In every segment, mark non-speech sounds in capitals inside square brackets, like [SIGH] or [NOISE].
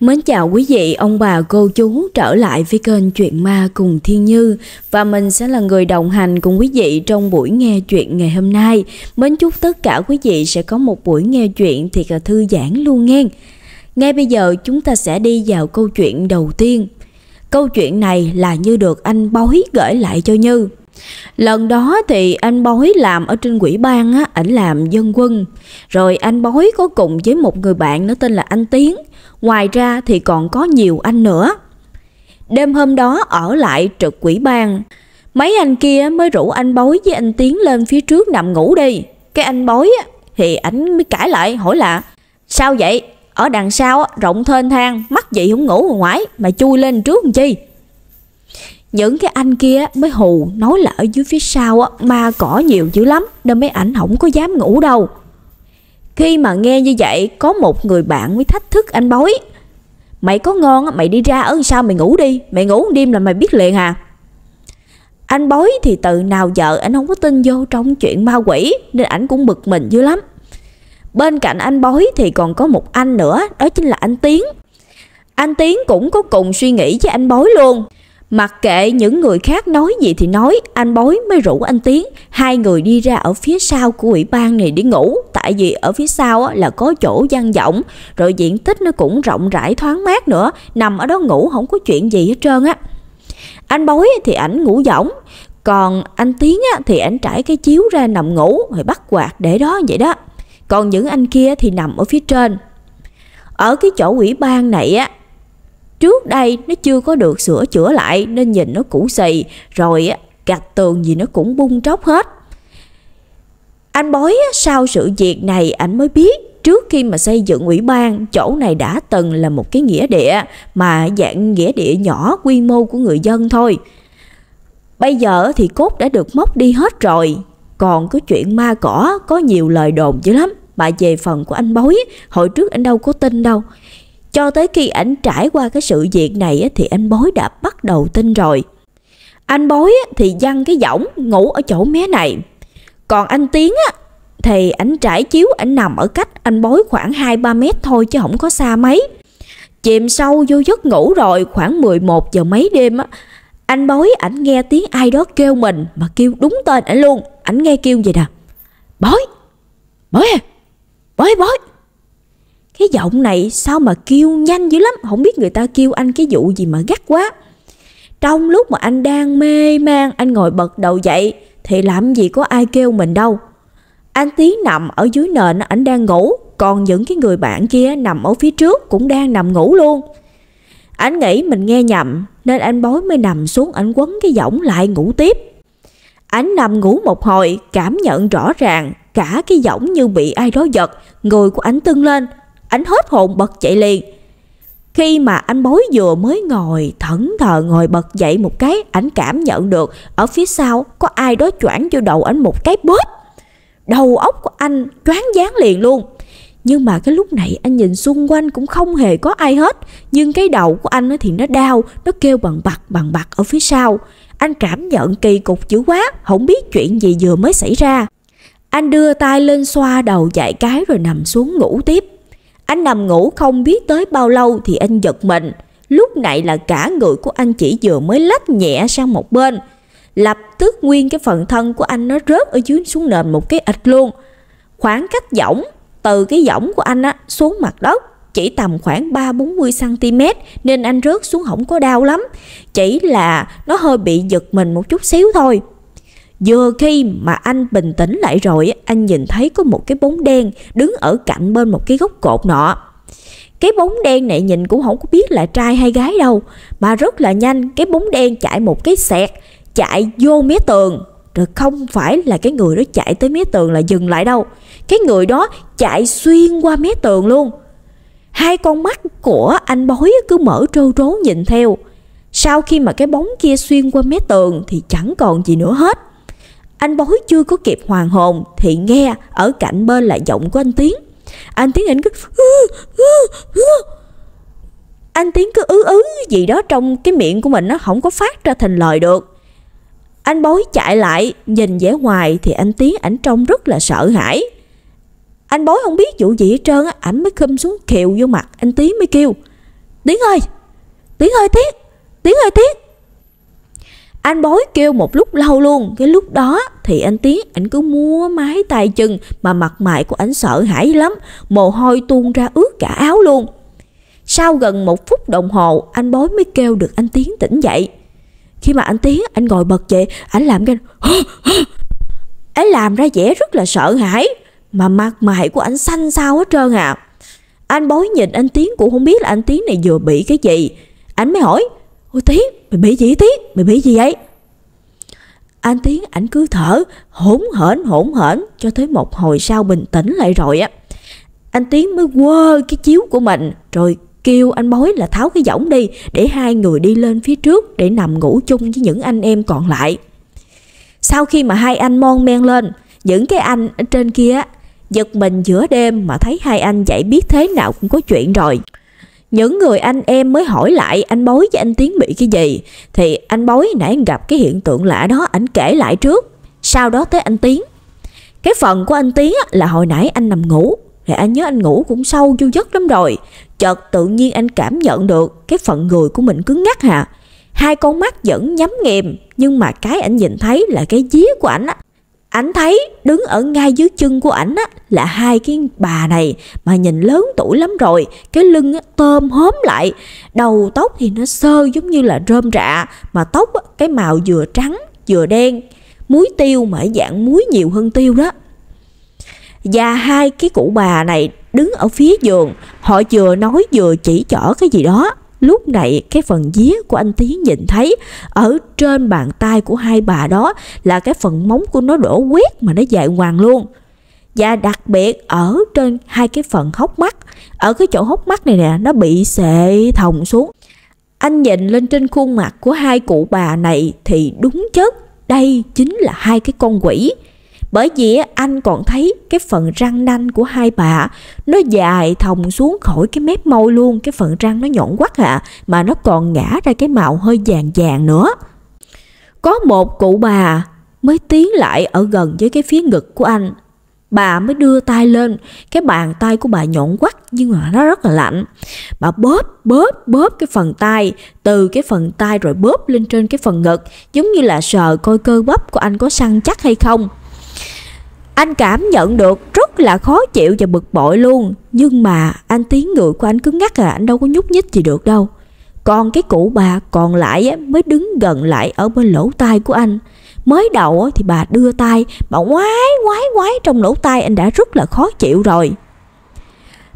Mến chào quý vị, ông bà, cô chú trở lại với kênh Chuyện Ma cùng Thiên Như và mình sẽ là người đồng hành cùng quý vị trong buổi nghe chuyện ngày hôm nay. Mến chúc tất cả quý vị sẽ có một buổi nghe chuyện thiệt là thư giãn luôn nghe. Ngay bây giờ chúng ta sẽ đi vào câu chuyện đầu tiên. Câu chuyện này là như được anh bói gửi lại cho Như. Lần đó thì anh bói làm ở trên quỹ ban á, ảnh làm dân quân. Rồi anh bói có cùng với một người bạn nó tên là anh Tiến. Ngoài ra thì còn có nhiều anh nữa. Đêm hôm đó ở lại trực quỷ ban, mấy anh kia mới rủ anh bối với anh Tiến lên phía trước nằm ngủ đi. Cái anh bối thì ảnh mới cãi lại hỏi là sao vậy? Ở đằng sau rộng thênh thang, mắc gì không ngủ ngoài ngoái mà chui lên trước làm chi? những cái anh kia mới hù nói là ở dưới phía sau ma cỏ nhiều dữ lắm nên mấy ảnh không có dám ngủ đâu khi mà nghe như vậy Có một người bạn mới thách thức anh bói Mày có ngon mày đi ra ở sao mày ngủ đi Mày ngủ đêm là mày biết liền à Anh bói thì từ nào giờ Anh không có tin vô trong chuyện ma quỷ Nên ảnh cũng bực mình dữ lắm Bên cạnh anh bói thì còn có một anh nữa Đó chính là anh Tiến Anh Tiến cũng có cùng suy nghĩ với anh bói luôn Mặc kệ những người khác nói gì thì nói, anh Bối mới rủ anh Tiến, hai người đi ra ở phía sau của ủy ban này để ngủ, tại vì ở phía sau là có chỗ gian rộng, rồi diện tích nó cũng rộng rãi thoáng mát nữa, nằm ở đó ngủ không có chuyện gì hết trơn á. Anh Bối thì ảnh ngủ giỏng, còn anh Tiến á, thì ảnh trải cái chiếu ra nằm ngủ rồi bắt quạt để đó vậy đó. Còn những anh kia thì nằm ở phía trên. Ở cái chỗ ủy ban này á, Trước đây nó chưa có được sửa chữa lại nên nhìn nó cũ xì, rồi gạch tường gì nó cũng bung tróc hết. Anh bói sau sự việc này anh mới biết trước khi mà xây dựng ủy ban, chỗ này đã từng là một cái nghĩa địa mà dạng nghĩa địa nhỏ quy mô của người dân thôi. Bây giờ thì cốt đã được móc đi hết rồi, còn cái chuyện ma cỏ có nhiều lời đồn dữ lắm. Mà về phần của anh bói, hồi trước anh đâu có tin đâu. Cho tới khi ảnh trải qua cái sự việc này thì anh bối đã bắt đầu tin rồi. Anh bối thì dăng cái võng ngủ ở chỗ mé này. Còn anh Tiến thì ảnh trải chiếu ảnh nằm ở cách anh bối khoảng 2-3 mét thôi chứ không có xa mấy. Chìm sâu vô giấc ngủ rồi khoảng 11 giờ mấy đêm á, anh bối ảnh nghe tiếng ai đó kêu mình mà kêu đúng tên ảnh luôn. Ảnh nghe kêu vậy nè. Bối! Bối à! Bối bối! cái giọng này sao mà kêu nhanh dữ lắm không biết người ta kêu anh cái vụ gì mà gắt quá trong lúc mà anh đang mê man anh ngồi bật đầu dậy thì làm gì có ai kêu mình đâu anh tí nằm ở dưới nền ảnh đang ngủ còn những cái người bạn kia nằm ở phía trước cũng đang nằm ngủ luôn anh nghĩ mình nghe nhầm nên anh bối mới nằm xuống ảnh quấn cái giỏng lại ngủ tiếp anh nằm ngủ một hồi cảm nhận rõ ràng cả cái giỏng như bị ai đó giật người của ảnh tưng lên anh hết hồn bật chạy liền Khi mà anh bối vừa mới ngồi Thẫn thờ ngồi bật dậy một cái Anh cảm nhận được Ở phía sau có ai đó choảng vô đầu anh một cái bóp Đầu óc của anh choáng dáng liền luôn nhưng mà cái lúc này anh nhìn xung quanh cũng không hề có ai hết Nhưng cái đầu của anh thì nó đau Nó kêu bằng bạc bằng bạc ở phía sau Anh cảm nhận kỳ cục dữ quá Không biết chuyện gì vừa mới xảy ra Anh đưa tay lên xoa đầu dạy cái rồi nằm xuống ngủ tiếp anh nằm ngủ không biết tới bao lâu thì anh giật mình. Lúc này là cả người của anh chỉ vừa mới lách nhẹ sang một bên. Lập tức nguyên cái phần thân của anh nó rớt ở dưới xuống nền một cái ịch luôn. Khoảng cách giỏng, từ cái giỏng của anh á, xuống mặt đất chỉ tầm khoảng 3-40cm nên anh rớt xuống không có đau lắm. Chỉ là nó hơi bị giật mình một chút xíu thôi. Vừa khi mà anh bình tĩnh lại rồi, anh nhìn thấy có một cái bóng đen đứng ở cạnh bên một cái gốc cột nọ. Cái bóng đen này nhìn cũng không có biết là trai hay gái đâu, mà rất là nhanh, cái bóng đen chạy một cái sẹt, chạy vô mé tường. Rồi không phải là cái người đó chạy tới mé tường là dừng lại đâu. Cái người đó chạy xuyên qua mé tường luôn. Hai con mắt của anh bói cứ mở trâu trố nhìn theo. Sau khi mà cái bóng kia xuyên qua mé tường thì chẳng còn gì nữa hết. Anh bói chưa có kịp hoàng hồn thì nghe ở cạnh bên là giọng của anh Tiến. Anh Tiến anh cứ anh Tiến cứ ứ ứ gì đó trong cái miệng của mình nó không có phát ra thành lời được. Anh bói chạy lại, nhìn vẻ ngoài thì anh Tiến ảnh trông rất là sợ hãi. Anh bói không biết vụ gì hết trơn á, ảnh mới khum xuống khều vô mặt, anh Tiến mới kêu. Tiến ơi! Tiến ơi Tiến! Tiến ơi Tiến! anh bói kêu một lúc lâu luôn cái lúc đó thì anh tiến ảnh cứ mua mái tay chân mà mặt mày của ảnh sợ hãi lắm mồ hôi tuôn ra ướt cả áo luôn sau gần một phút đồng hồ anh bói mới kêu được anh tiến tỉnh dậy khi mà anh tiến anh ngồi bật dậy ảnh làm cái [GASPS] anh làm ra vẻ rất là sợ hãi mà mặt mày của anh xanh xao hết trơn à anh bói nhìn anh tiến cũng không biết là anh tiến này vừa bị cái gì anh mới hỏi Ôi Tí, mày bị gì Tí, mày bị gì vậy? Anh Tiến ảnh cứ thở, hỗn hển hỗn hển cho tới một hồi sau bình tĩnh lại rồi á. Anh Tiến mới quơ cái chiếu của mình rồi kêu anh bói là tháo cái võng đi để hai người đi lên phía trước để nằm ngủ chung với những anh em còn lại. Sau khi mà hai anh mon men lên, những cái anh ở trên kia giật mình giữa đêm mà thấy hai anh chạy biết thế nào cũng có chuyện rồi những người anh em mới hỏi lại anh bối với anh Tiến bị cái gì thì anh bối nãy gặp cái hiện tượng lạ đó ảnh kể lại trước sau đó tới anh Tiến cái phần của anh Tiến là hồi nãy anh nằm ngủ thì anh nhớ anh ngủ cũng sâu vô giấc lắm rồi chợt tự nhiên anh cảm nhận được cái phần người của mình cứng ngắc hả hai con mắt vẫn nhắm nghiềm nhưng mà cái anh nhìn thấy là cái dí của ảnh ảnh thấy đứng ở ngay dưới chân của ảnh á là hai cái bà này mà nhìn lớn tuổi lắm rồi cái lưng á, tôm hóm lại đầu tóc thì nó sơ giống như là rơm rạ mà tóc á, cái màu vừa trắng vừa đen muối tiêu mà dạng muối nhiều hơn tiêu đó và hai cái cụ bà này đứng ở phía giường họ vừa nói vừa chỉ trỏ cái gì đó Lúc này cái phần día của anh Tiến nhìn thấy ở trên bàn tay của hai bà đó là cái phần móng của nó đổ quét mà nó dài ngoằng luôn. Và đặc biệt ở trên hai cái phần hốc mắt, ở cái chỗ hốc mắt này nè nó bị sệ thòng xuống. Anh nhìn lên trên khuôn mặt của hai cụ bà này thì đúng chất đây chính là hai cái con quỷ bởi vì anh còn thấy cái phần răng nanh của hai bà nó dài thòng xuống khỏi cái mép môi luôn cái phần răng nó nhọn quắt à mà nó còn ngã ra cái màu hơi vàng vàng nữa có một cụ bà mới tiến lại ở gần với cái phía ngực của anh bà mới đưa tay lên cái bàn tay của bà nhọn quắt nhưng mà nó rất là lạnh bà bóp bóp bóp cái phần tay từ cái phần tay rồi bóp lên trên cái phần ngực giống như là sợ coi cơ bắp của anh có săn chắc hay không anh cảm nhận được rất là khó chịu và bực bội luôn Nhưng mà anh tiếng người của anh cứ ngắt là Anh đâu có nhúc nhích gì được đâu Còn cái cụ bà còn lại mới đứng gần lại ở bên lỗ tai của anh Mới đầu thì bà đưa tay Bà ngoái ngoái ngoái trong lỗ tai anh đã rất là khó chịu rồi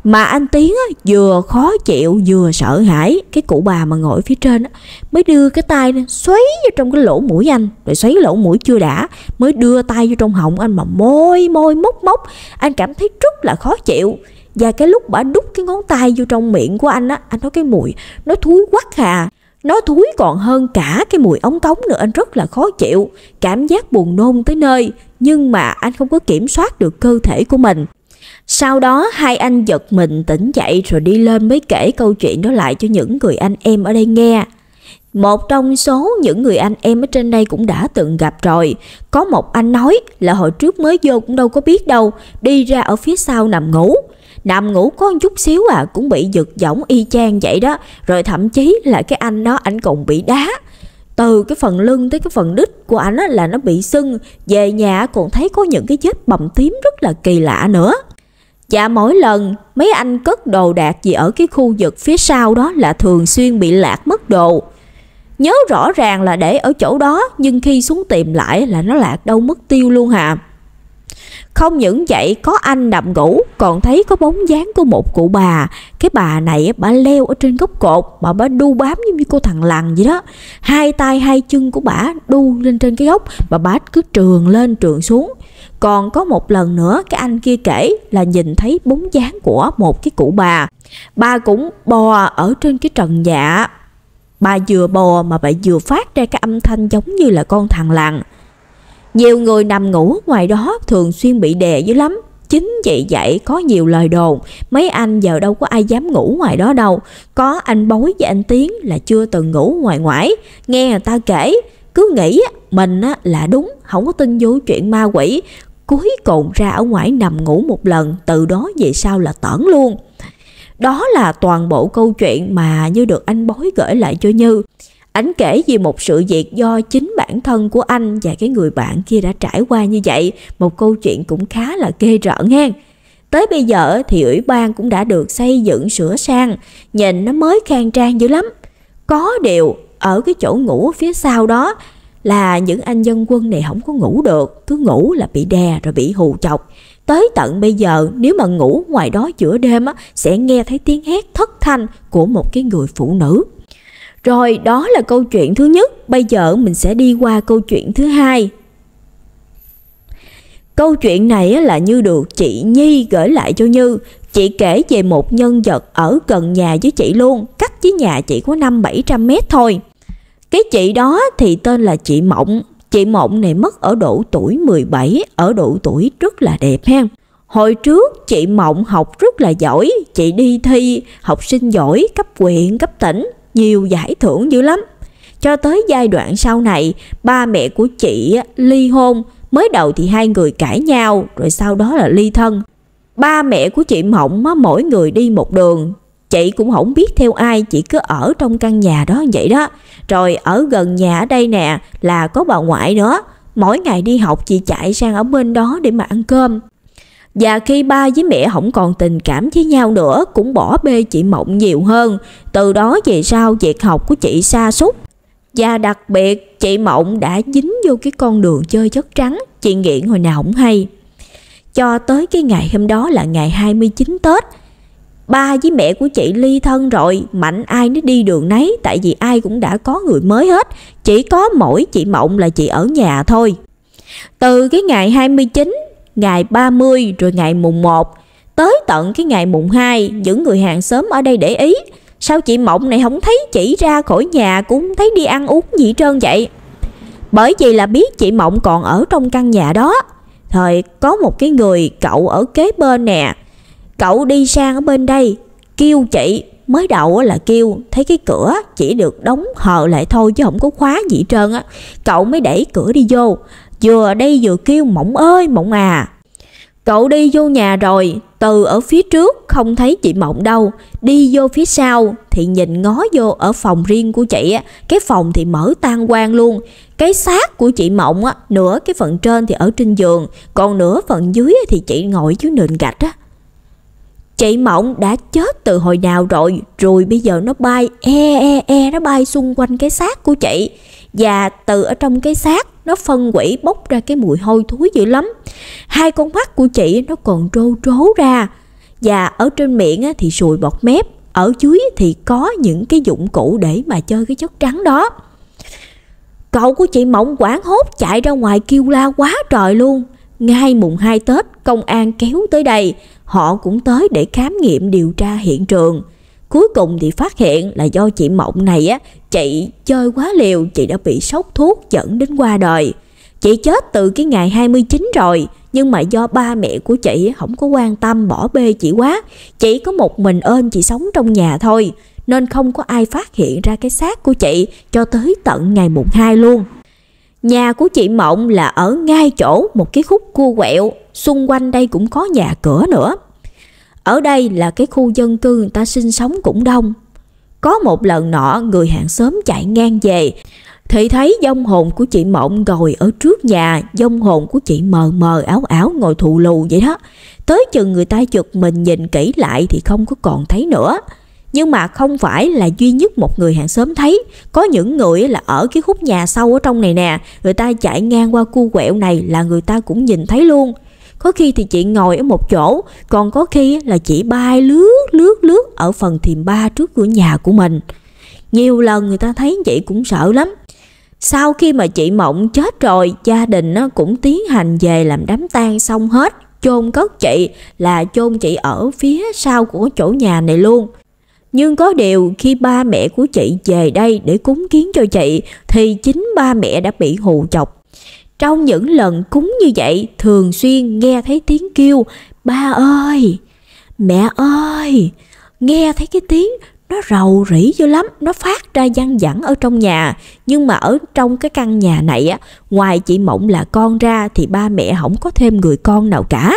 mà anh tiến á, vừa khó chịu vừa sợ hãi cái cụ bà mà ngồi phía trên á, mới đưa cái tay xoáy vào trong cái lỗ mũi anh rồi xoáy lỗ mũi chưa đã mới đưa tay vô trong họng anh mà môi môi móc móc anh cảm thấy rất là khó chịu và cái lúc bà đút cái ngón tay vô trong miệng của anh á anh nói cái mùi nó thúi quắc hà nó thúi còn hơn cả cái mùi ống cống nữa anh rất là khó chịu cảm giác buồn nôn tới nơi nhưng mà anh không có kiểm soát được cơ thể của mình sau đó hai anh giật mình tỉnh dậy rồi đi lên mới kể câu chuyện đó lại cho những người anh em ở đây nghe. Một trong số những người anh em ở trên đây cũng đã từng gặp rồi. Có một anh nói là hồi trước mới vô cũng đâu có biết đâu, đi ra ở phía sau nằm ngủ. Nằm ngủ có một chút xíu à cũng bị giật giỏng y chang vậy đó. Rồi thậm chí là cái anh đó anh còn bị đá. Từ cái phần lưng tới cái phần đít của anh là nó bị sưng. Về nhà còn thấy có những cái vết bầm tím rất là kỳ lạ nữa. Và dạ, mỗi lần mấy anh cất đồ đạc gì ở cái khu vực phía sau đó là thường xuyên bị lạc mất đồ. Nhớ rõ ràng là để ở chỗ đó nhưng khi xuống tìm lại là nó lạc đâu mất tiêu luôn hà. Không những vậy có anh nằm ngủ còn thấy có bóng dáng của một cụ bà. Cái bà này bà leo ở trên gốc cột mà bà đu bám giống như cô thằng lằn vậy đó. Hai tay hai chân của bà đu lên trên cái gốc mà bà cứ trường lên trường xuống. Còn có một lần nữa cái anh kia kể là nhìn thấy bóng dáng của một cái cụ bà. Bà cũng bò ở trên cái trần dạ. Bà vừa bò mà bà vừa phát ra cái âm thanh giống như là con thằng lằn. Nhiều người nằm ngủ ngoài đó thường xuyên bị đè dữ lắm. Chính vậy vậy có nhiều lời đồn, mấy anh giờ đâu có ai dám ngủ ngoài đó đâu. Có anh Bối và anh Tiến là chưa từng ngủ ngoài ngoải, nghe người ta kể, cứ nghĩ mình là đúng, không có tin vô chuyện ma quỷ, cuối cùng ra ở ngoài nằm ngủ một lần từ đó về sau là tẩn luôn đó là toàn bộ câu chuyện mà như được anh bói gửi lại cho như anh kể về một sự việc do chính bản thân của anh và cái người bạn kia đã trải qua như vậy một câu chuyện cũng khá là ghê rợn nghe tới bây giờ thì ủy ban cũng đã được xây dựng sửa sang nhìn nó mới khang trang dữ lắm có điều ở cái chỗ ngủ phía sau đó là những anh dân quân này không có ngủ được, cứ ngủ là bị đè rồi bị hù chọc. Tới tận bây giờ nếu mà ngủ ngoài đó giữa đêm á, sẽ nghe thấy tiếng hét thất thanh của một cái người phụ nữ. Rồi đó là câu chuyện thứ nhất, bây giờ mình sẽ đi qua câu chuyện thứ hai. Câu chuyện này là Như được chị Nhi gửi lại cho Như. Chị kể về một nhân vật ở gần nhà với chị luôn, cách với nhà chị có 5-700 mét thôi. Cái chị đó thì tên là chị Mộng. Chị Mộng này mất ở độ tuổi 17, ở độ tuổi rất là đẹp ha. Hồi trước chị Mộng học rất là giỏi, chị đi thi học sinh giỏi cấp huyện, cấp tỉnh, nhiều giải thưởng dữ lắm. Cho tới giai đoạn sau này, ba mẹ của chị ly hôn, mới đầu thì hai người cãi nhau, rồi sau đó là ly thân. Ba mẹ của chị Mộng mỗi người đi một đường, Chị cũng không biết theo ai, chị cứ ở trong căn nhà đó vậy đó. Rồi ở gần nhà ở đây nè là có bà ngoại nữa. Mỗi ngày đi học chị chạy sang ở bên đó để mà ăn cơm. Và khi ba với mẹ không còn tình cảm với nhau nữa cũng bỏ bê chị Mộng nhiều hơn. Từ đó về sau việc học của chị xa xúc. Và đặc biệt chị Mộng đã dính vô cái con đường chơi chất trắng, chị nghiện hồi nào không hay. Cho tới cái ngày hôm đó là ngày 29 Tết, ba với mẹ của chị ly thân rồi mạnh ai nó đi đường nấy tại vì ai cũng đã có người mới hết chỉ có mỗi chị mộng là chị ở nhà thôi từ cái ngày 29 ngày 30 rồi ngày mùng 1 tới tận cái ngày mùng 2 những người hàng xóm ở đây để ý sao chị mộng này không thấy chị ra khỏi nhà cũng thấy đi ăn uống gì trơn vậy bởi vì là biết chị mộng còn ở trong căn nhà đó thời có một cái người cậu ở kế bên nè cậu đi sang ở bên đây kêu chị mới đầu là kêu thấy cái cửa chỉ được đóng hờ lại thôi chứ không có khóa gì trơn á cậu mới đẩy cửa đi vô vừa đi vừa kêu mộng ơi mộng à cậu đi vô nhà rồi từ ở phía trước không thấy chị mộng đâu đi vô phía sau thì nhìn ngó vô ở phòng riêng của chị á cái phòng thì mở tan quang luôn cái xác của chị mộng á nửa cái phần trên thì ở trên giường còn nửa phần dưới thì chị ngồi dưới nền gạch á Chị Mộng đã chết từ hồi nào rồi, rồi bây giờ nó bay e e e nó bay xung quanh cái xác của chị và từ ở trong cái xác nó phân quỷ bốc ra cái mùi hôi thối dữ lắm. Hai con mắt của chị nó còn rô trố ra và ở trên miệng thì sùi bọt mép, ở dưới thì có những cái dụng cụ để mà chơi cái chất trắng đó. Cậu của chị Mộng quảng hốt chạy ra ngoài kêu la quá trời luôn. Ngay mùng 2 Tết, công an kéo tới đây, họ cũng tới để khám nghiệm điều tra hiện trường. Cuối cùng thì phát hiện là do chị Mộng này á, chị chơi quá liều, chị đã bị sốc thuốc dẫn đến qua đời. Chị chết từ cái ngày 29 rồi, nhưng mà do ba mẹ của chị không có quan tâm bỏ bê chị quá, chỉ có một mình ơn chị sống trong nhà thôi, nên không có ai phát hiện ra cái xác của chị cho tới tận ngày mùng 2 luôn. Nhà của chị Mộng là ở ngay chỗ một cái khúc cua quẹo, xung quanh đây cũng có nhà cửa nữa. Ở đây là cái khu dân cư người ta sinh sống cũng đông. Có một lần nọ người hàng xóm chạy ngang về thì thấy dông hồn của chị Mộng ngồi ở trước nhà, dông hồn của chị mờ mờ áo áo ngồi thụ lù vậy đó. Tới chừng người ta chụp mình nhìn kỹ lại thì không có còn thấy nữa. Nhưng mà không phải là duy nhất một người hàng xóm thấy Có những người là ở cái khúc nhà sâu ở trong này nè Người ta chạy ngang qua cu quẹo này là người ta cũng nhìn thấy luôn Có khi thì chị ngồi ở một chỗ Còn có khi là chị bay lướt lướt lướt ở phần thềm ba trước cửa nhà của mình Nhiều lần người ta thấy chị cũng sợ lắm sau khi mà chị Mộng chết rồi, gia đình nó cũng tiến hành về làm đám tang xong hết, chôn cất chị là chôn chị ở phía sau của chỗ nhà này luôn. Nhưng có điều khi ba mẹ của chị về đây để cúng kiến cho chị thì chính ba mẹ đã bị hù chọc. Trong những lần cúng như vậy thường xuyên nghe thấy tiếng kêu ba ơi, mẹ ơi, nghe thấy cái tiếng nó rầu rĩ vô lắm nó phát ra văng vẳng ở trong nhà nhưng mà ở trong cái căn nhà này á ngoài chị mộng là con ra thì ba mẹ không có thêm người con nào cả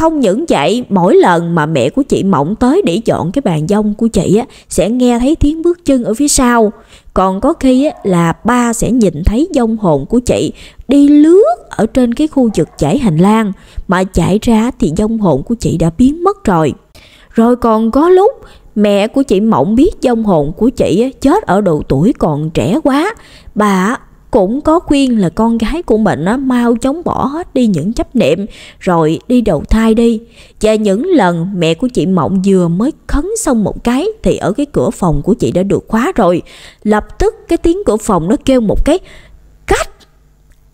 không những vậy, mỗi lần mà mẹ của chị Mộng tới để dọn cái bàn dông của chị á, sẽ nghe thấy tiếng bước chân ở phía sau. Còn có khi á, là ba sẽ nhìn thấy dông hồn của chị đi lướt ở trên cái khu vực chảy hành lang. Mà chạy ra thì dông hồn của chị đã biến mất rồi. Rồi còn có lúc mẹ của chị Mộng biết dông hồn của chị chết ở độ tuổi còn trẻ quá. Bà cũng có khuyên là con gái của mình á, mau chóng bỏ hết đi những chấp niệm rồi đi đầu thai đi. Và những lần mẹ của chị Mộng vừa mới khấn xong một cái thì ở cái cửa phòng của chị đã được khóa rồi. Lập tức cái tiếng cửa phòng nó kêu một cái cách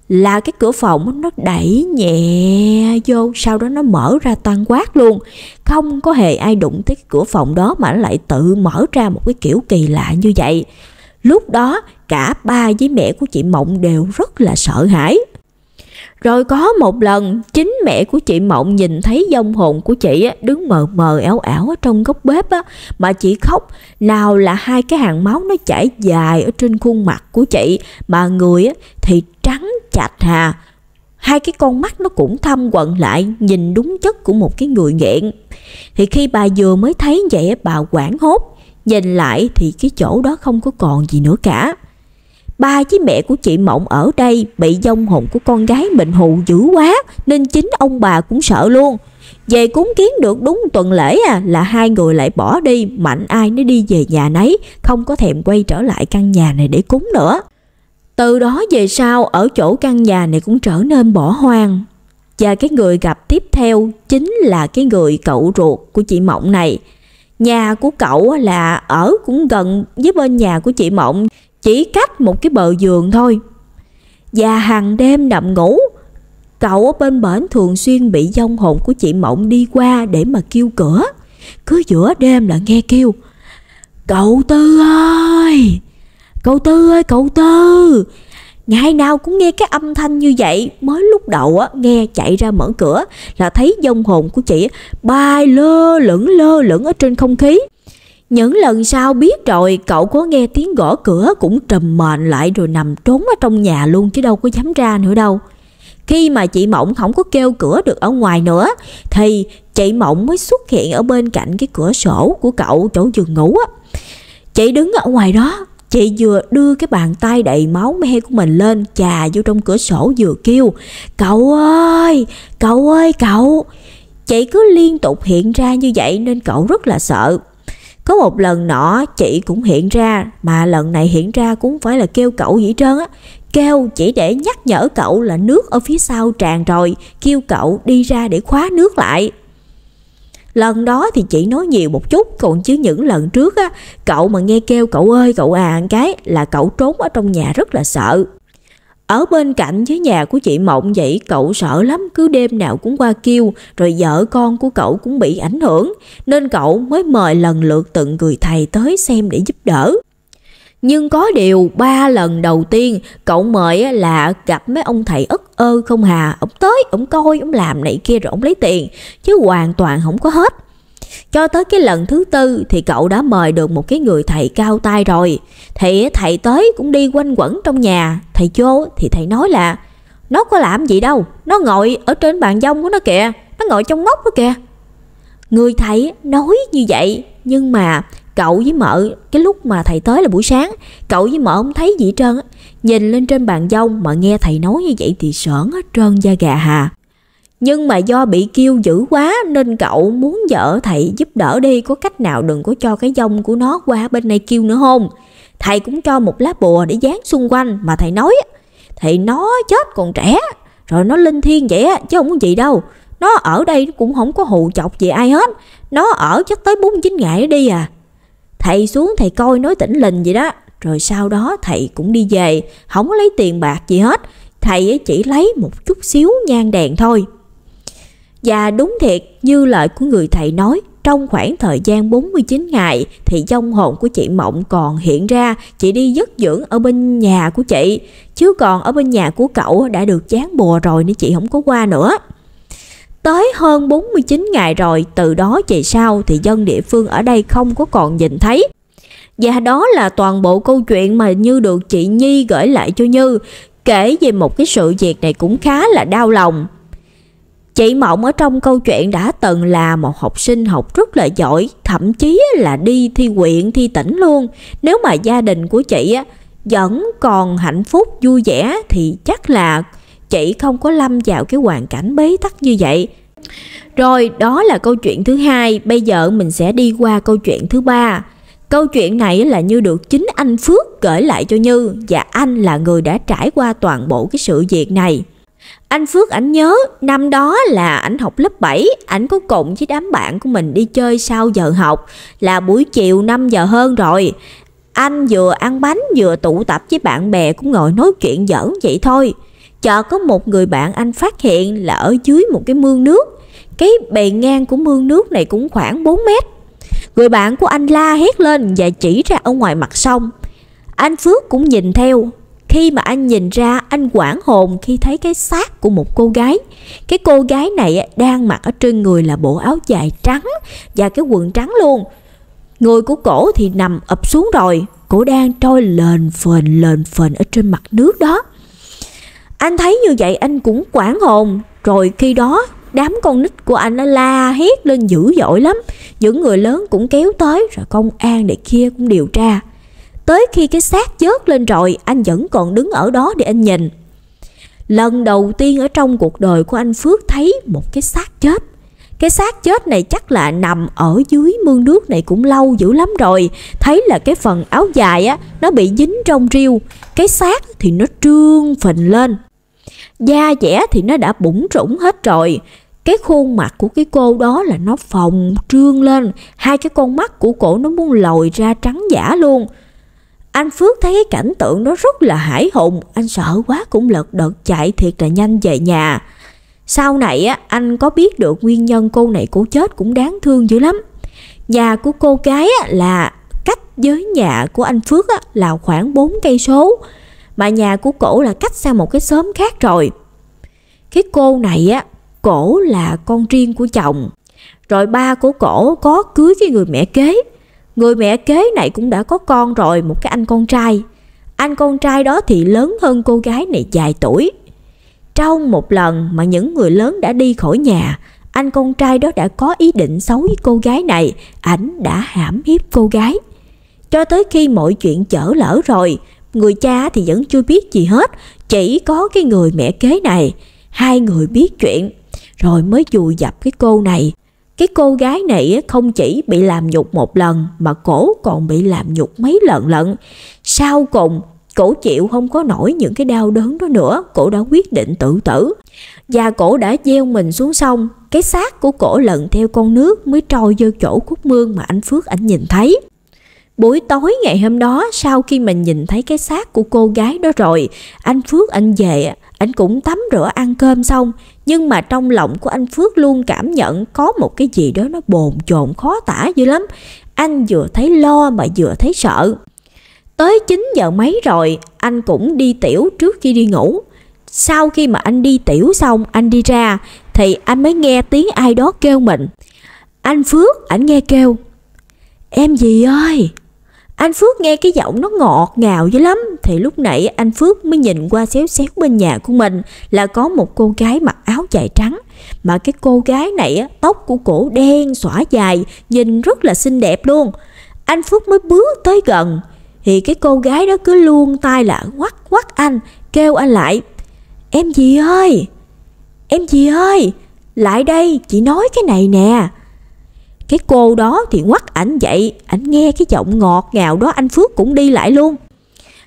là cái cửa phòng nó đẩy nhẹ vô sau đó nó mở ra toàn quát luôn không có hề ai đụng tới cái cửa phòng đó mà nó lại tự mở ra một cái kiểu kỳ lạ như vậy lúc đó cả ba với mẹ của chị Mộng đều rất là sợ hãi. Rồi có một lần, chính mẹ của chị Mộng nhìn thấy dông hồn của chị đứng mờ mờ ảo ảo ở trong góc bếp á, mà chị khóc, nào là hai cái hàng máu nó chảy dài ở trên khuôn mặt của chị, mà người thì trắng chạch hà, hai cái con mắt nó cũng thâm quận lại nhìn đúng chất của một cái người nghiện thì khi bà vừa mới thấy vậy bà quảng hốt nhìn lại thì cái chỗ đó không có còn gì nữa cả ba với mẹ của chị Mộng ở đây bị dông hồn của con gái mình hù dữ quá nên chính ông bà cũng sợ luôn. Về cúng kiến được đúng tuần lễ à là hai người lại bỏ đi, mạnh ai nó đi về nhà nấy, không có thèm quay trở lại căn nhà này để cúng nữa. Từ đó về sau ở chỗ căn nhà này cũng trở nên bỏ hoang. Và cái người gặp tiếp theo chính là cái người cậu ruột của chị Mộng này. Nhà của cậu là ở cũng gần với bên nhà của chị Mộng chỉ cách một cái bờ giường thôi. Và hàng đêm nằm ngủ, cậu ở bên bển thường xuyên bị dông hồn của chị Mộng đi qua để mà kêu cửa. Cứ giữa đêm là nghe kêu, Cậu Tư ơi! Cậu Tư ơi, cậu Tư! Ngày nào cũng nghe cái âm thanh như vậy Mới lúc đầu á, nghe chạy ra mở cửa Là thấy dông hồn của chị bay lơ lửng lơ lửng ở trên không khí những lần sau biết rồi cậu có nghe tiếng gõ cửa cũng trầm mền lại rồi nằm trốn ở trong nhà luôn chứ đâu có dám ra nữa đâu. Khi mà chị Mộng không có kêu cửa được ở ngoài nữa thì chị Mộng mới xuất hiện ở bên cạnh cái cửa sổ của cậu chỗ giường ngủ á. Chị đứng ở ngoài đó, chị vừa đưa cái bàn tay đầy máu me của mình lên chà vô trong cửa sổ vừa kêu Cậu ơi, cậu ơi cậu. Chị cứ liên tục hiện ra như vậy nên cậu rất là sợ có một lần nọ chị cũng hiện ra Mà lần này hiện ra cũng phải là kêu cậu gì trơn á Kêu chỉ để nhắc nhở cậu là nước ở phía sau tràn rồi Kêu cậu đi ra để khóa nước lại Lần đó thì chị nói nhiều một chút Còn chứ những lần trước á Cậu mà nghe kêu cậu ơi cậu à cái Là cậu trốn ở trong nhà rất là sợ ở bên cạnh với nhà của chị Mộng vậy cậu sợ lắm cứ đêm nào cũng qua kêu rồi vợ con của cậu cũng bị ảnh hưởng nên cậu mới mời lần lượt từng người thầy tới xem để giúp đỡ. Nhưng có điều ba lần đầu tiên cậu mời là gặp mấy ông thầy ất ơ không hà Ông tới, ông coi, ông làm này kia rồi ông lấy tiền Chứ hoàn toàn không có hết cho tới cái lần thứ tư thì cậu đã mời được một cái người thầy cao tay rồi. Thì thầy tới cũng đi quanh quẩn trong nhà, thầy vô thì thầy nói là nó có làm gì đâu, nó ngồi ở trên bàn dông của nó kìa, nó ngồi trong móc đó kìa. Người thầy nói như vậy nhưng mà cậu với mợ cái lúc mà thầy tới là buổi sáng cậu với mợ không thấy gì trơn nhìn lên trên bàn dông mà nghe thầy nói như vậy thì sởn hết trơn da gà hà nhưng mà do bị kêu dữ quá nên cậu muốn vợ thầy giúp đỡ đi có cách nào đừng có cho cái dông của nó qua bên này kêu nữa không? Thầy cũng cho một lá bùa để dán xung quanh mà thầy nói Thì nó chết còn trẻ rồi nó linh thiêng vậy á chứ không có gì đâu Nó ở đây cũng không có hù chọc gì ai hết Nó ở chắc tới 49 ngày đi à Thầy xuống thầy coi nói tỉnh lình vậy đó Rồi sau đó thầy cũng đi về Không có lấy tiền bạc gì hết Thầy chỉ lấy một chút xíu nhang đèn thôi và dạ, đúng thiệt như lời của người thầy nói, trong khoảng thời gian 49 ngày thì trong hồn của chị Mộng còn hiện ra chị đi giấc dưỡng ở bên nhà của chị, chứ còn ở bên nhà của cậu đã được chán bùa rồi nên chị không có qua nữa. Tới hơn 49 ngày rồi, từ đó về sau thì dân địa phương ở đây không có còn nhìn thấy. Và dạ, đó là toàn bộ câu chuyện mà Như được chị Nhi gửi lại cho Như. Kể về một cái sự việc này cũng khá là đau lòng Chị Mộng ở trong câu chuyện đã từng là một học sinh học rất là giỏi, thậm chí là đi thi huyện, thi tỉnh luôn. Nếu mà gia đình của chị vẫn còn hạnh phúc, vui vẻ thì chắc là chị không có lâm vào cái hoàn cảnh bế tắc như vậy. Rồi đó là câu chuyện thứ hai, bây giờ mình sẽ đi qua câu chuyện thứ ba. Câu chuyện này là Như được chính anh Phước gửi lại cho Như và anh là người đã trải qua toàn bộ cái sự việc này. Anh Phước ảnh nhớ năm đó là ảnh học lớp 7, ảnh có cùng với đám bạn của mình đi chơi sau giờ học là buổi chiều 5 giờ hơn rồi. Anh vừa ăn bánh vừa tụ tập với bạn bè cũng ngồi nói chuyện giỡn vậy thôi. Chợt có một người bạn anh phát hiện là ở dưới một cái mương nước. Cái bề ngang của mương nước này cũng khoảng 4 mét. Người bạn của anh la hét lên và chỉ ra ở ngoài mặt sông. Anh Phước cũng nhìn theo, khi mà anh nhìn ra anh quảng hồn khi thấy cái xác của một cô gái cái cô gái này đang mặc ở trên người là bộ áo dài trắng và cái quần trắng luôn người của cổ thì nằm ập xuống rồi cổ đang trôi lền phền lền phền ở trên mặt nước đó anh thấy như vậy anh cũng quảng hồn rồi khi đó đám con nít của anh nó la hét lên dữ dội lắm những người lớn cũng kéo tới rồi công an này kia cũng điều tra Tới khi cái xác chớt lên rồi, anh vẫn còn đứng ở đó để anh nhìn. Lần đầu tiên ở trong cuộc đời của anh Phước thấy một cái xác chết. Cái xác chết này chắc là nằm ở dưới mương nước này cũng lâu dữ lắm rồi. Thấy là cái phần áo dài á, nó bị dính trong riêu. Cái xác thì nó trương phình lên. Da dẻ thì nó đã bủng rủng hết rồi. Cái khuôn mặt của cái cô đó là nó phồng trương lên. Hai cái con mắt của cổ nó muốn lồi ra trắng giả luôn. Anh Phước thấy cái cảnh tượng đó rất là hải hùng, anh sợ quá cũng lật đật chạy thiệt là nhanh về nhà. Sau này á, anh có biết được nguyên nhân cô này cổ chết cũng đáng thương dữ lắm. Nhà của cô gái á, là cách với nhà của anh Phước á, là khoảng 4 cây số, mà nhà của cổ là cách sang một cái xóm khác rồi. Cái cô này á, cổ là con riêng của chồng, rồi ba của cổ có cưới cái người mẹ kế Người mẹ kế này cũng đã có con rồi, một cái anh con trai. Anh con trai đó thì lớn hơn cô gái này vài tuổi. Trong một lần mà những người lớn đã đi khỏi nhà, anh con trai đó đã có ý định xấu với cô gái này, ảnh đã hãm hiếp cô gái. Cho tới khi mọi chuyện trở lỡ rồi, người cha thì vẫn chưa biết gì hết, chỉ có cái người mẹ kế này. Hai người biết chuyện, rồi mới dụ dập cái cô này cái cô gái này không chỉ bị làm nhục một lần mà cổ còn bị làm nhục mấy lần lận. Sau cùng, cổ chịu không có nổi những cái đau đớn đó nữa, cổ đã quyết định tự tử. Và cổ đã gieo mình xuống sông, cái xác của cổ lần theo con nước mới trôi vô chỗ khúc mương mà anh Phước anh nhìn thấy. Buổi tối ngày hôm đó sau khi mình nhìn thấy cái xác của cô gái đó rồi, anh Phước anh về ạ anh cũng tắm rửa ăn cơm xong, nhưng mà trong lòng của anh Phước luôn cảm nhận có một cái gì đó nó bồn chồn khó tả dữ lắm. Anh vừa thấy lo mà vừa thấy sợ. Tới 9 giờ mấy rồi, anh cũng đi tiểu trước khi đi ngủ. Sau khi mà anh đi tiểu xong, anh đi ra, thì anh mới nghe tiếng ai đó kêu mình. Anh Phước, ảnh nghe kêu. Em gì ơi, anh Phước nghe cái giọng nó ngọt ngào dữ lắm Thì lúc nãy anh Phước mới nhìn qua xéo xéo bên nhà của mình Là có một cô gái mặc áo dài trắng Mà cái cô gái này tóc của cổ đen xõa dài Nhìn rất là xinh đẹp luôn Anh Phước mới bước tới gần Thì cái cô gái đó cứ luôn tay là quắt quắt anh Kêu anh lại Em gì ơi Em gì ơi Lại đây chị nói cái này nè cái cô đó thì quắt ảnh dậy, ảnh nghe cái giọng ngọt ngào đó anh Phước cũng đi lại luôn.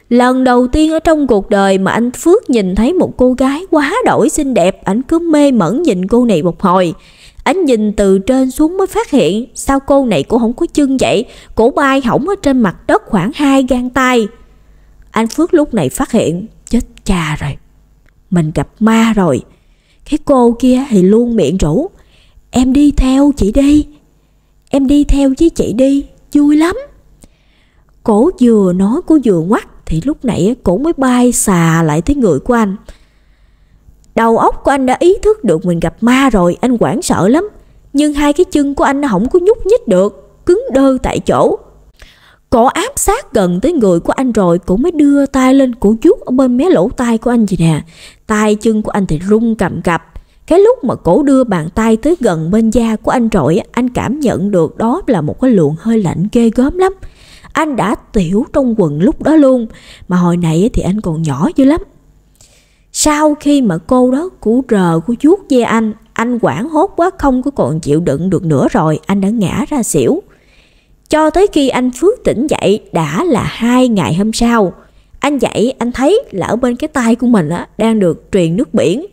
Lần đầu tiên ở trong cuộc đời mà anh Phước nhìn thấy một cô gái quá đổi xinh đẹp, ảnh cứ mê mẩn nhìn cô này một hồi. Ảnh nhìn từ trên xuống mới phát hiện sao cô này cũng không có chân vậy, cổ bay hỏng ở trên mặt đất khoảng hai gang tay. Anh Phước lúc này phát hiện, chết cha rồi, mình gặp ma rồi. Cái cô kia thì luôn miệng rủ, em đi theo chị đi em đi theo với chị đi vui lắm cổ vừa nói cô vừa ngoắt thì lúc nãy cổ mới bay xà lại tới người của anh đầu óc của anh đã ý thức được mình gặp ma rồi anh hoảng sợ lắm nhưng hai cái chân của anh không có nhúc nhích được cứng đơ tại chỗ cổ áp sát gần tới người của anh rồi cổ mới đưa tay lên cổ chút ở bên mé lỗ tai của anh gì nè tay chân của anh thì rung cầm cập cái lúc mà cổ đưa bàn tay tới gần bên da của anh trội, anh cảm nhận được đó là một cái luồng hơi lạnh ghê gớm lắm. Anh đã tiểu trong quần lúc đó luôn, mà hồi nãy thì anh còn nhỏ dữ lắm. Sau khi mà cô đó cú rờ của chuốt dê anh, anh quảng hốt quá không có còn chịu đựng được nữa rồi, anh đã ngã ra xỉu. Cho tới khi anh Phước tỉnh dậy đã là hai ngày hôm sau. Anh dậy anh thấy là ở bên cái tay của mình á, đang được truyền nước biển.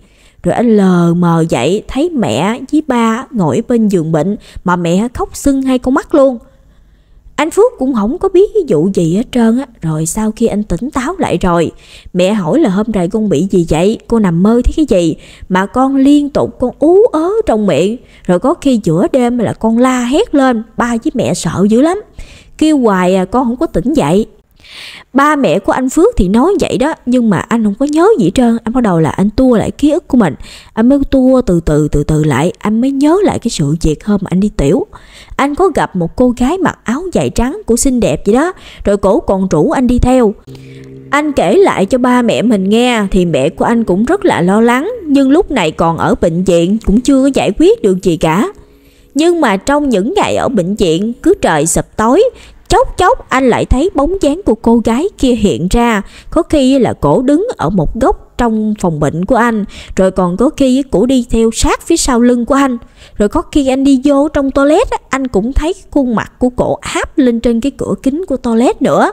Rồi anh lờ mờ dậy thấy mẹ với ba ngồi bên giường bệnh mà mẹ khóc sưng hai con mắt luôn. Anh Phước cũng không có biết cái vụ gì hết trơn á. Rồi sau khi anh tỉnh táo lại rồi, mẹ hỏi là hôm rồi con bị gì vậy? Cô nằm mơ thấy cái gì? Mà con liên tục con ú ớ trong miệng. Rồi có khi giữa đêm là con la hét lên, ba với mẹ sợ dữ lắm. Kêu hoài à, con không có tỉnh dậy Ba mẹ của anh Phước thì nói vậy đó Nhưng mà anh không có nhớ gì trơn Anh bắt đầu là anh tua lại ký ức của mình Anh mới tua từ từ từ từ lại Anh mới nhớ lại cái sự việc hôm mà anh đi tiểu Anh có gặp một cô gái mặc áo dài trắng Của xinh đẹp vậy đó Rồi cổ còn rủ anh đi theo anh kể lại cho ba mẹ mình nghe thì mẹ của anh cũng rất là lo lắng nhưng lúc này còn ở bệnh viện cũng chưa có giải quyết được gì cả. Nhưng mà trong những ngày ở bệnh viện cứ trời sập tối chốc chốc anh lại thấy bóng dáng của cô gái kia hiện ra có khi là cổ đứng ở một góc trong phòng bệnh của anh rồi còn có khi cổ đi theo sát phía sau lưng của anh rồi có khi anh đi vô trong toilet anh cũng thấy khuôn mặt của cổ áp lên trên cái cửa kính của toilet nữa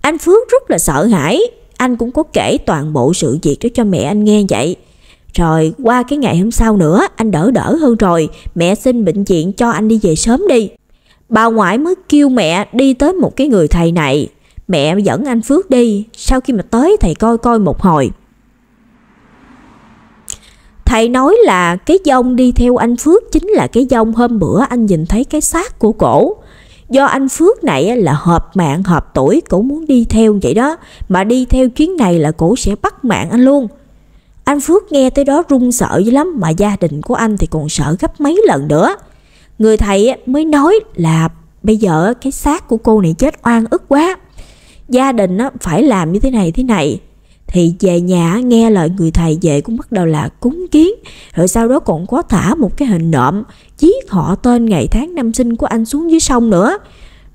anh phước rất là sợ hãi anh cũng có kể toàn bộ sự việc đó cho mẹ anh nghe vậy rồi qua cái ngày hôm sau nữa anh đỡ đỡ hơn rồi mẹ xin bệnh viện cho anh đi về sớm đi bà ngoại mới kêu mẹ đi tới một cái người thầy này. Mẹ dẫn anh Phước đi, sau khi mà tới thầy coi coi một hồi. Thầy nói là cái dông đi theo anh Phước chính là cái dông hôm bữa anh nhìn thấy cái xác của cổ. Do anh Phước này là hợp mạng hợp tuổi cổ muốn đi theo vậy đó Mà đi theo chuyến này là cổ sẽ bắt mạng anh luôn Anh Phước nghe tới đó run sợ dữ lắm Mà gia đình của anh thì còn sợ gấp mấy lần nữa Người thầy mới nói là bây giờ cái xác của cô này chết oan ức quá. Gia đình phải làm như thế này thế này. Thì về nhà nghe lời người thầy về cũng bắt đầu là cúng kiến. Rồi sau đó còn có thả một cái hình nộm giết họ tên ngày tháng năm sinh của anh xuống dưới sông nữa.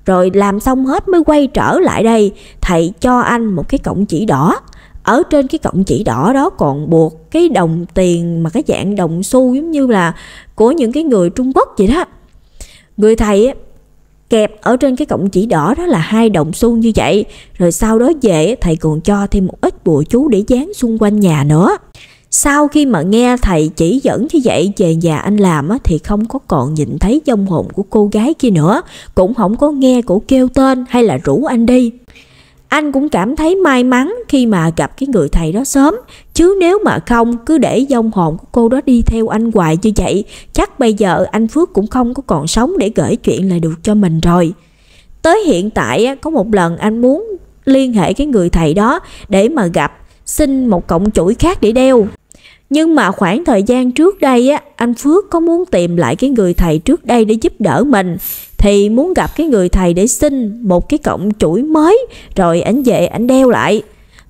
Rồi làm xong hết mới quay trở lại đây Thầy cho anh một cái cọng chỉ đỏ Ở trên cái cọng chỉ đỏ đó còn buộc cái đồng tiền Mà cái dạng đồng xu giống như là của những cái người Trung Quốc vậy đó người thầy kẹp ở trên cái cọng chỉ đỏ đó là hai đồng xu như vậy rồi sau đó về thầy còn cho thêm một ít bùa chú để dán xung quanh nhà nữa sau khi mà nghe thầy chỉ dẫn như vậy về nhà anh làm thì không có còn nhìn thấy dông hồn của cô gái kia nữa cũng không có nghe cổ kêu tên hay là rủ anh đi anh cũng cảm thấy may mắn khi mà gặp cái người thầy đó sớm, chứ nếu mà không cứ để dông hồn của cô đó đi theo anh hoài như vậy, chắc bây giờ anh Phước cũng không có còn sống để gửi chuyện lại được cho mình rồi. Tới hiện tại có một lần anh muốn liên hệ cái người thầy đó để mà gặp, xin một cọng chuỗi khác để đeo. Nhưng mà khoảng thời gian trước đây á, anh Phước có muốn tìm lại cái người thầy trước đây để giúp đỡ mình thì muốn gặp cái người thầy để xin một cái cọng chuỗi mới rồi ảnh về ảnh đeo lại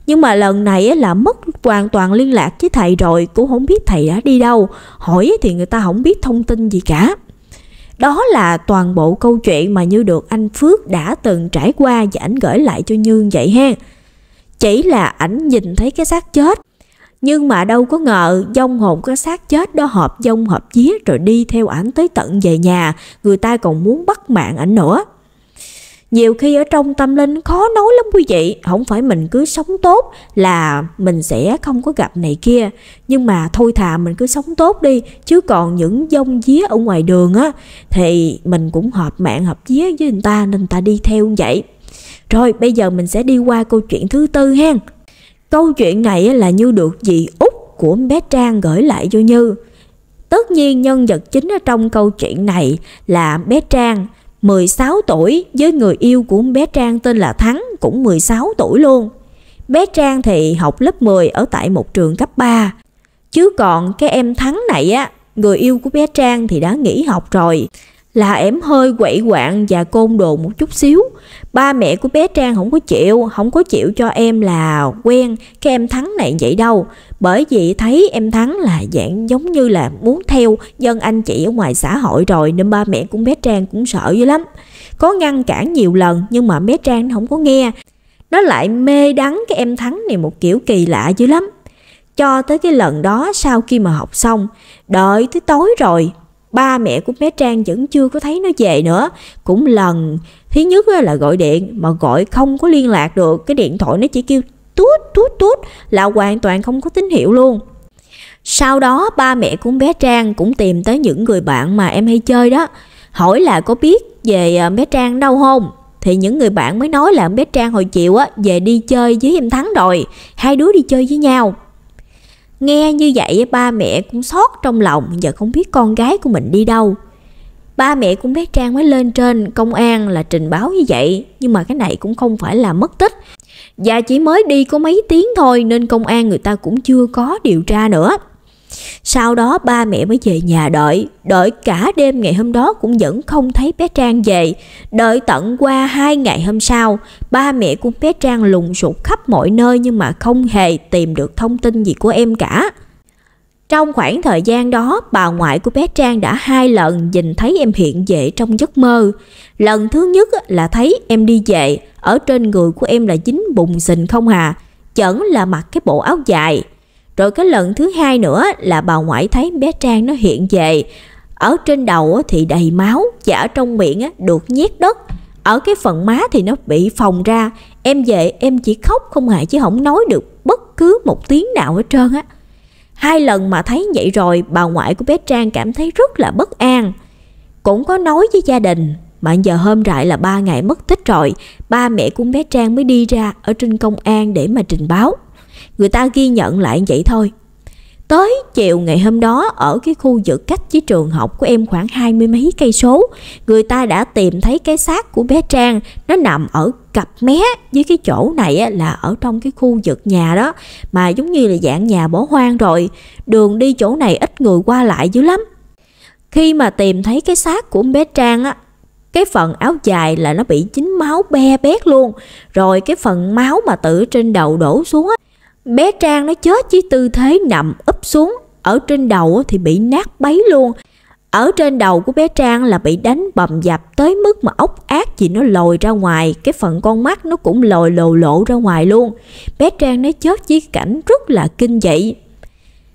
nhưng mà lần này là mất hoàn toàn liên lạc với thầy rồi cũng không biết thầy đã đi đâu hỏi thì người ta không biết thông tin gì cả đó là toàn bộ câu chuyện mà như được anh phước đã từng trải qua và ảnh gửi lại cho như vậy ha chỉ là ảnh nhìn thấy cái xác chết nhưng mà đâu có ngờ dông hồn có xác chết đó họp dông họp vía rồi đi theo ảnh tới tận về nhà, người ta còn muốn bắt mạng ảnh nữa. Nhiều khi ở trong tâm linh khó nói lắm quý vị, không phải mình cứ sống tốt là mình sẽ không có gặp này kia. Nhưng mà thôi thà mình cứ sống tốt đi, chứ còn những dông día ở ngoài đường á, thì mình cũng hợp mạng hợp día với người ta nên ta đi theo vậy. Rồi bây giờ mình sẽ đi qua câu chuyện thứ tư hen. Câu chuyện này là như được dì út của bé Trang gửi lại cho Như. Tất nhiên nhân vật chính ở trong câu chuyện này là bé Trang, 16 tuổi với người yêu của bé Trang tên là Thắng cũng 16 tuổi luôn. Bé Trang thì học lớp 10 ở tại một trường cấp 3. Chứ còn cái em Thắng này á, người yêu của bé Trang thì đã nghỉ học rồi là ẻm hơi quậy quạng và côn đồ một chút xíu ba mẹ của bé trang không có chịu không có chịu cho em là quen cái em thắng này vậy đâu bởi vì thấy em thắng là dạng giống như là muốn theo dân anh chị ở ngoài xã hội rồi nên ba mẹ của bé trang cũng sợ dữ lắm có ngăn cản nhiều lần nhưng mà bé trang không có nghe nó lại mê đắng cái em thắng này một kiểu kỳ lạ dữ lắm cho tới cái lần đó sau khi mà học xong đợi tới tối rồi ba mẹ của bé Trang vẫn chưa có thấy nó về nữa. Cũng lần thứ nhất là gọi điện mà gọi không có liên lạc được, cái điện thoại nó chỉ kêu tút tút tút là hoàn toàn không có tín hiệu luôn. Sau đó ba mẹ của bé Trang cũng tìm tới những người bạn mà em hay chơi đó, hỏi là có biết về à, bé Trang đâu không? Thì những người bạn mới nói là bé Trang hồi chiều á về đi chơi với em Thắng rồi, hai đứa đi chơi với nhau. Nghe như vậy ba mẹ cũng xót trong lòng Giờ không biết con gái của mình đi đâu Ba mẹ cũng bé Trang mới lên trên công an là trình báo như vậy Nhưng mà cái này cũng không phải là mất tích Và chỉ mới đi có mấy tiếng thôi Nên công an người ta cũng chưa có điều tra nữa sau đó ba mẹ mới về nhà đợi, đợi cả đêm ngày hôm đó cũng vẫn không thấy bé Trang về. Đợi tận qua hai ngày hôm sau, ba mẹ của bé Trang lùng sụt khắp mọi nơi nhưng mà không hề tìm được thông tin gì của em cả. Trong khoảng thời gian đó, bà ngoại của bé Trang đã hai lần nhìn thấy em hiện về trong giấc mơ. Lần thứ nhất là thấy em đi về, ở trên người của em là dính bùng xình không à, chẩn là mặc cái bộ áo dài. Rồi cái lần thứ hai nữa là bà ngoại thấy bé Trang nó hiện về. Ở trên đầu thì đầy máu và ở trong miệng được nhét đất. Ở cái phần má thì nó bị phồng ra. Em về em chỉ khóc không ngại chứ không nói được bất cứ một tiếng nào hết trơn á. Hai lần mà thấy vậy rồi bà ngoại của bé Trang cảm thấy rất là bất an. Cũng có nói với gia đình mà giờ hôm rại là ba ngày mất tích rồi ba mẹ của bé Trang mới đi ra ở trên công an để mà trình báo người ta ghi nhận lại vậy thôi. Tới chiều ngày hôm đó ở cái khu vực cách với trường học của em khoảng hai mươi mấy cây số, người ta đã tìm thấy cái xác của bé Trang, nó nằm ở cặp mé với cái chỗ này là ở trong cái khu vực nhà đó mà giống như là dạng nhà bỏ hoang rồi, đường đi chỗ này ít người qua lại dữ lắm. Khi mà tìm thấy cái xác của bé Trang á, cái phần áo dài là nó bị dính máu be bét luôn, rồi cái phần máu mà tự trên đầu đổ xuống á bé Trang nó chết chỉ tư thế nằm úp xuống ở trên đầu thì bị nát bấy luôn ở trên đầu của bé Trang là bị đánh bầm dập tới mức mà ốc ác gì nó lồi ra ngoài, cái phần con mắt nó cũng lồi lồ lộ ra ngoài luôn. Bé Trang nó chết chỉ cảnh rất là kinh dị.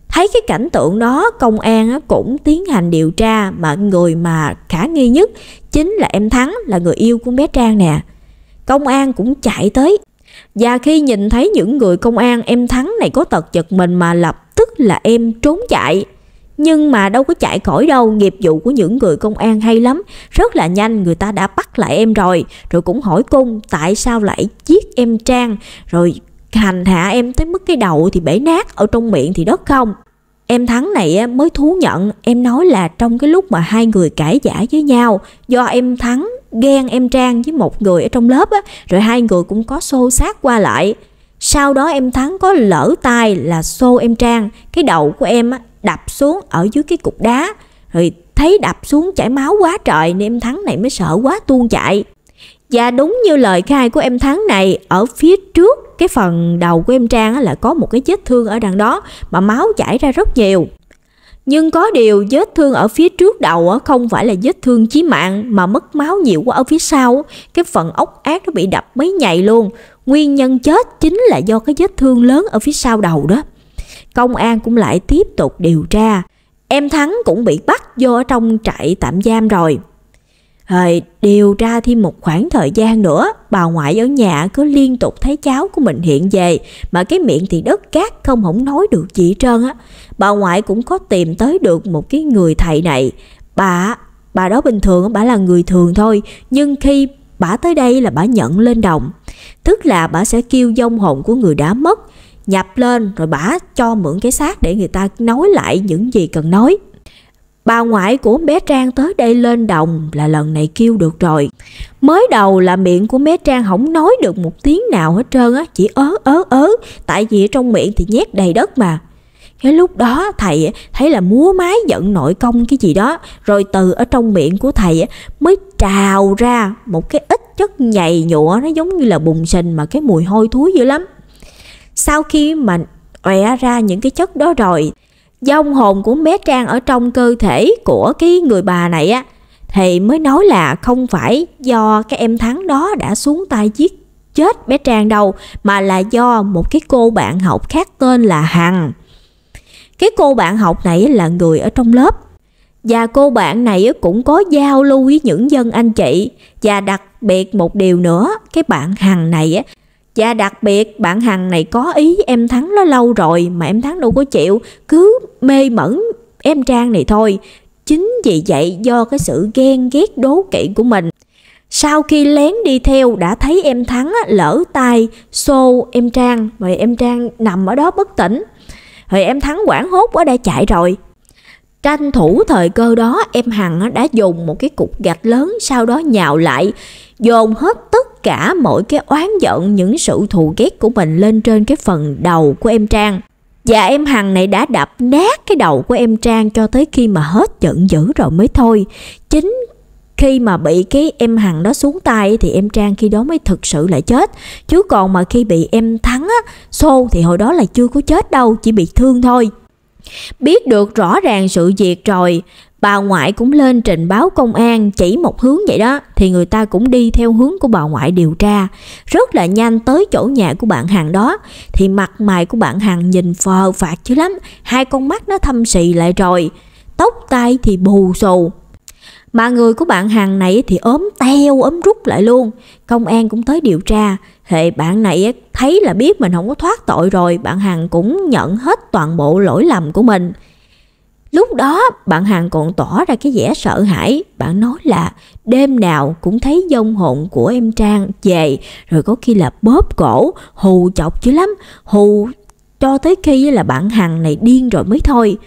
Thấy cái cảnh tượng đó, công an cũng tiến hành điều tra mà người mà khả nghi nhất chính là em Thắng, là người yêu của bé Trang nè. Công an cũng chạy tới và khi nhìn thấy những người công an em Thắng này có tật giật mình mà lập tức là em trốn chạy. Nhưng mà đâu có chạy khỏi đâu, nghiệp vụ của những người công an hay lắm, rất là nhanh người ta đã bắt lại em rồi, rồi cũng hỏi cung tại sao lại giết em Trang, rồi hành hạ em tới mức cái đầu thì bể nát, ở trong miệng thì đất không. Em Thắng này mới thú nhận, em nói là trong cái lúc mà hai người cãi giả với nhau, do em Thắng ghen em Trang với một người ở trong lớp á, rồi hai người cũng có xô xát qua lại. Sau đó em Thắng có lỡ tay là xô em Trang, cái đầu của em á, đập xuống ở dưới cái cục đá, rồi thấy đập xuống chảy máu quá trời nên em Thắng này mới sợ quá tuôn chạy. Và đúng như lời khai của em Thắng này, ở phía trước cái phần đầu của em Trang là có một cái vết thương ở đằng đó mà máu chảy ra rất nhiều. Nhưng có điều vết thương ở phía trước đầu không phải là vết thương chí mạng mà mất máu nhiều quá ở phía sau. Cái phần ốc ác nó bị đập mấy nhạy luôn. Nguyên nhân chết chính là do cái vết thương lớn ở phía sau đầu đó. Công an cũng lại tiếp tục điều tra. Em Thắng cũng bị bắt vô ở trong trại tạm giam rồi. Rồi điều tra thêm một khoảng thời gian nữa, bà ngoại ở nhà cứ liên tục thấy cháu của mình hiện về, mà cái miệng thì đất cát không hổng nói được gì hết trơn á. Bà ngoại cũng có tìm tới được một cái người thầy này. Bà, bà đó bình thường bà là người thường thôi, nhưng khi bà tới đây là bà nhận lên đồng. Tức là bà sẽ kêu dông hồn của người đã mất, nhập lên rồi bà cho mượn cái xác để người ta nói lại những gì cần nói. Bà ngoại của bé Trang tới đây lên đồng là lần này kêu được rồi. Mới đầu là miệng của bé Trang không nói được một tiếng nào hết trơn á, chỉ ớ ớ ớ, tại vì trong miệng thì nhét đầy đất mà. Cái lúc đó thầy thấy là múa mái giận nội công cái gì đó, rồi từ ở trong miệng của thầy mới trào ra một cái ít chất nhầy nhụa nó giống như là bùng sình mà cái mùi hôi thối dữ lắm. Sau khi mà ọe ra những cái chất đó rồi dông hồn của bé Trang ở trong cơ thể của cái người bà này á thì mới nói là không phải do cái em Thắng đó đã xuống tay giết chết bé Trang đâu mà là do một cái cô bạn học khác tên là Hằng. Cái cô bạn học này là người ở trong lớp và cô bạn này cũng có giao lưu với những dân anh chị và đặc biệt một điều nữa cái bạn Hằng này á và dạ, đặc biệt bạn Hằng này có ý em Thắng nó lâu rồi mà em Thắng đâu có chịu, cứ mê mẩn em Trang này thôi. Chính vì vậy do cái sự ghen ghét đố kỵ của mình sau khi lén đi theo đã thấy em Thắng lỡ tay xô em Trang Rồi em Trang nằm ở đó bất tỉnh Rồi em Thắng quảng hốt ở đây chạy rồi Tranh thủ thời cơ đó em Hằng đã dùng một cái cục gạch lớn sau đó nhào lại Dồn hết cả mỗi cái oán giận những sự thù ghét của mình lên trên cái phần đầu của em Trang. Và em Hằng này đã đập nát cái đầu của em Trang cho tới khi mà hết giận dữ rồi mới thôi. Chính khi mà bị cái em Hằng đó xuống tay thì em Trang khi đó mới thực sự lại chết. Chứ còn mà khi bị em Thắng á, xô thì hồi đó là chưa có chết đâu, chỉ bị thương thôi. Biết được rõ ràng sự việc rồi bà ngoại cũng lên trình báo công an chỉ một hướng vậy đó thì người ta cũng đi theo hướng của bà ngoại điều tra rất là nhanh tới chỗ nhà của bạn hàng đó thì mặt mày của bạn hàng nhìn phờ phạt chứ lắm hai con mắt nó thâm sì lại rồi tóc tai thì bù xù mà người của bạn hàng này thì ốm teo ốm rút lại luôn công an cũng tới điều tra hệ bạn này thấy là biết mình không có thoát tội rồi bạn hàng cũng nhận hết toàn bộ lỗi lầm của mình Lúc đó bạn hàng còn tỏ ra cái vẻ sợ hãi, bạn nói là đêm nào cũng thấy dông hồn của em Trang về, rồi có khi là bóp cổ, hù chọc chứ lắm, hù cho tới khi là bạn hàng này điên rồi mới thôi.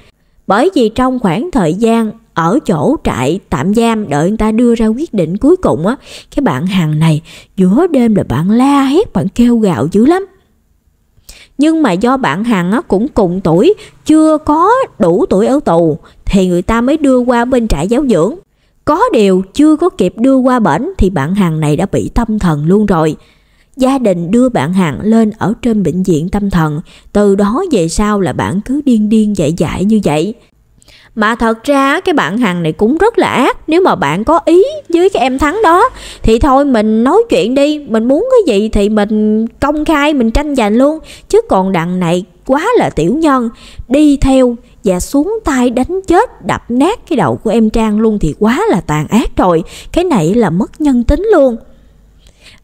Bởi vì trong khoảng thời gian ở chỗ trại tạm giam đợi người ta đưa ra quyết định cuối cùng á, cái bạn Hằng này giữa đêm là bạn la hét, bạn kêu gào dữ lắm nhưng mà do bạn Hằng cũng cùng tuổi, chưa có đủ tuổi ở tù thì người ta mới đưa qua bên trại giáo dưỡng. Có điều chưa có kịp đưa qua bển thì bạn hàng này đã bị tâm thần luôn rồi. Gia đình đưa bạn hàng lên ở trên bệnh viện tâm thần, từ đó về sau là bạn cứ điên điên dại dại như vậy. Mà thật ra cái bạn Hằng này cũng rất là ác Nếu mà bạn có ý với cái em Thắng đó Thì thôi mình nói chuyện đi Mình muốn cái gì thì mình công khai Mình tranh giành luôn Chứ còn đằng này quá là tiểu nhân Đi theo và xuống tay đánh chết đập nát cái đầu của em Trang luôn thì quá là tàn ác rồi Cái này là mất nhân tính luôn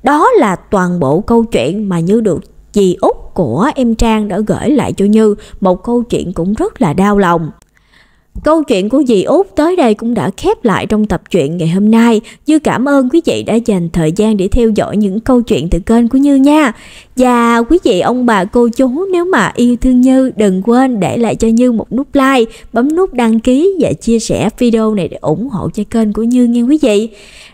Đó là toàn bộ câu chuyện mà Như được chị Út của em Trang đã gửi lại cho Như Một câu chuyện cũng rất là đau lòng Câu chuyện của dì Út tới đây cũng đã khép lại trong tập truyện ngày hôm nay. dư cảm ơn quý vị đã dành thời gian để theo dõi những câu chuyện từ kênh của Như nha. Và quý vị ông bà cô chú nếu mà yêu thương Như đừng quên để lại cho Như một nút like, bấm nút đăng ký và chia sẻ video này để ủng hộ cho kênh của Như nghe quý vị.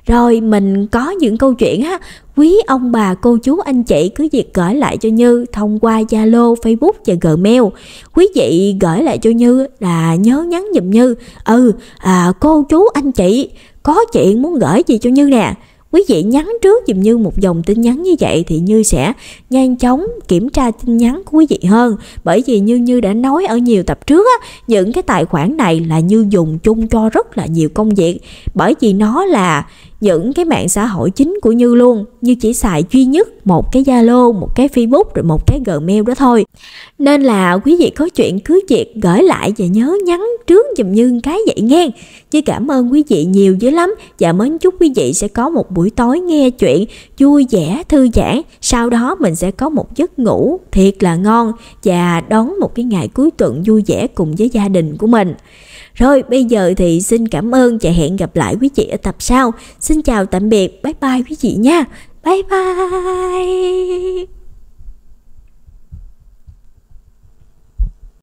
Rồi mình có những câu chuyện á quý ông bà cô chú anh chị cứ việc gửi lại cho Như thông qua Zalo, Facebook và Gmail. Quý vị gửi lại cho Như là nhớ nhắn dùm Như, ừ à, cô chú anh chị có chuyện muốn gửi gì cho Như nè quý vị nhắn trước dùm như một dòng tin nhắn như vậy thì như sẽ nhanh chóng kiểm tra tin nhắn của quý vị hơn bởi vì như như đã nói ở nhiều tập trước á những cái tài khoản này là như dùng chung cho rất là nhiều công việc bởi vì nó là những cái mạng xã hội chính của Như luôn Như chỉ xài duy nhất một cái Zalo, một cái Facebook rồi một cái Gmail đó thôi Nên là quý vị có chuyện cứ việc gửi lại và nhớ nhắn trước dùm Như cái vậy nghe chứ cảm ơn quý vị nhiều dữ lắm Và mến chúc quý vị sẽ có một buổi tối nghe chuyện vui vẻ, thư giãn Sau đó mình sẽ có một giấc ngủ thiệt là ngon Và đón một cái ngày cuối tuần vui vẻ cùng với gia đình của mình rồi bây giờ thì xin cảm ơn và hẹn gặp lại quý chị ở tập sau. Xin chào tạm biệt, bye bye quý chị nha. Bye bye.